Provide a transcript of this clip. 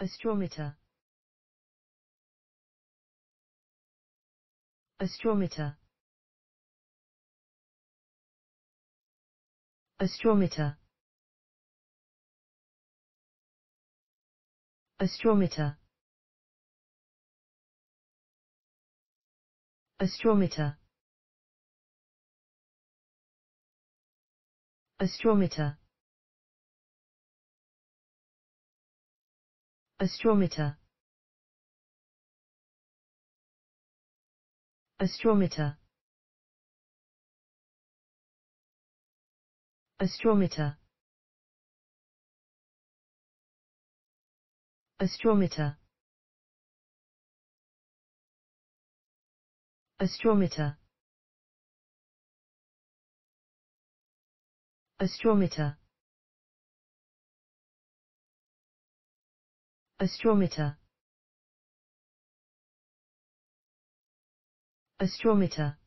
Astrometer Astrometer Astrometer Astrometer Astrometer Astrometer Astrometer Astrometer Astrometer Astrometer Astrometer Astrometer Astrometer Astrometer